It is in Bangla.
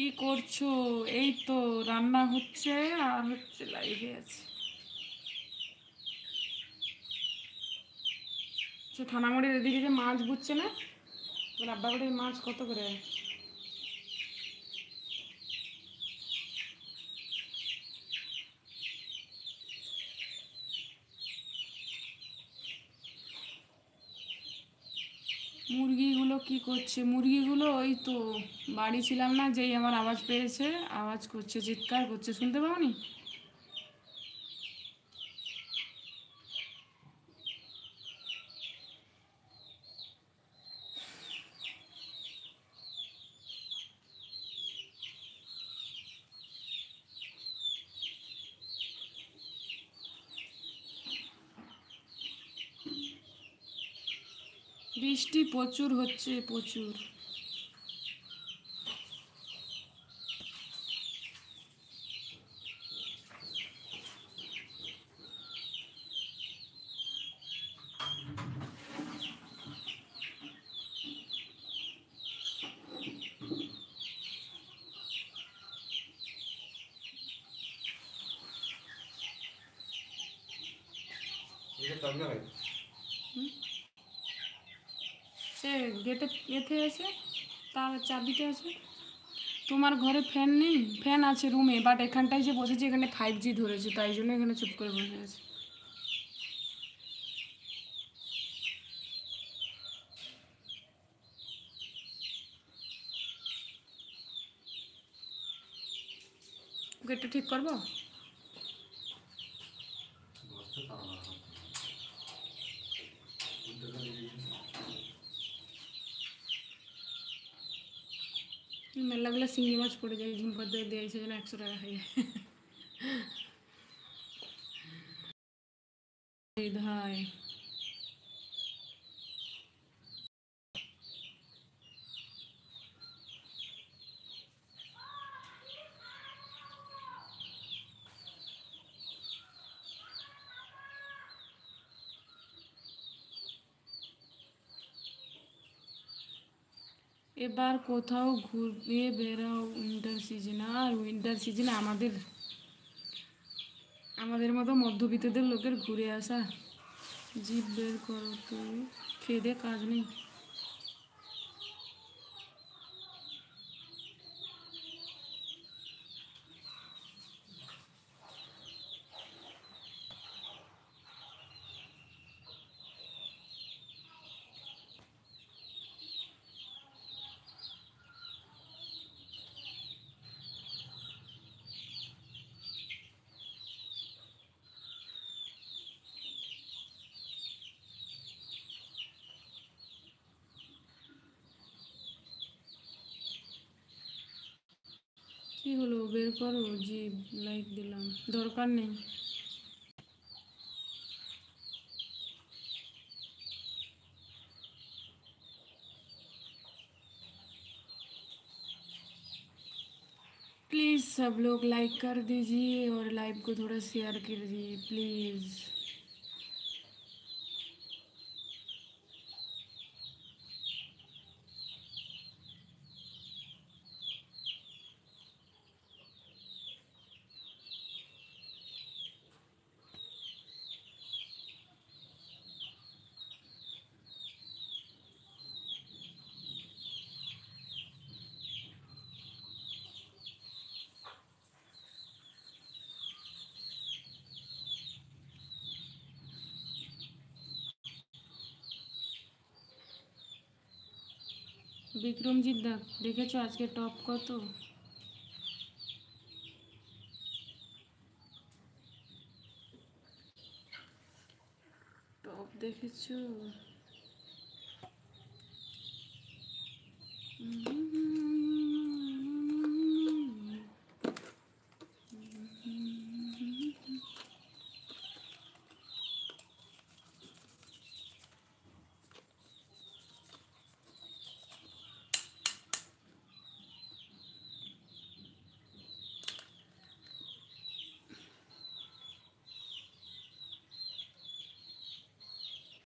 কি করছো এই তো রান্না হচ্ছে আর হচ্ছে লাইভে আছে আচ্ছা, থানামড়ির এদিকে যে মাছ বুঝছে না আব্বা বাড়ির মাছ কত করে মুরগিগুলো কি করছে মুরগিগুলো ওই তো বাড়ি ছিলাম না যেই আমার আওয়াজ পেয়েছে আওয়াজ করছে চিৎকার করছে শুনতে পাওনি বৃষ্টি প্রচুর হচ্ছে প্রচুর Mm-hmm. সে গেটে এতে আছে তার চাবিতে আছে তোমার ঘরে ফ্যান নেই ফ্যান আছে রুমে বাট এখানটায় যে বসেছে এখানে ফাইভ জি ধরেছে তাই জন্য এখানে চুপ করে বসে আছে গেটটা ঠিক করবো মেলা গুলো শিঙ্গি মাছ পড়ে যায় ঝিমপর দিয়ে দিয়েছে জন্য একশো টাকা হয়ে যায় এবার কোথাও ঘুরতে বেড়াও উইন্টার সিজন আর উইন্টার সিজনে আমাদের আমাদের মতো মধ্যবিত্তদের লোকের ঘুরে আসা জীব বের করো তুই খেদে কাজ নেই কি हलो बेर করো জি লাইক दिल दरकार नहीं प्लीज़ सब लोग लाइक कर दीजिए और लाइव को थोड़ा शेयर कर दीजिए प्लीज़ विक्रम जी दा देखेছো আজকে টপ কত টপ দেখেছো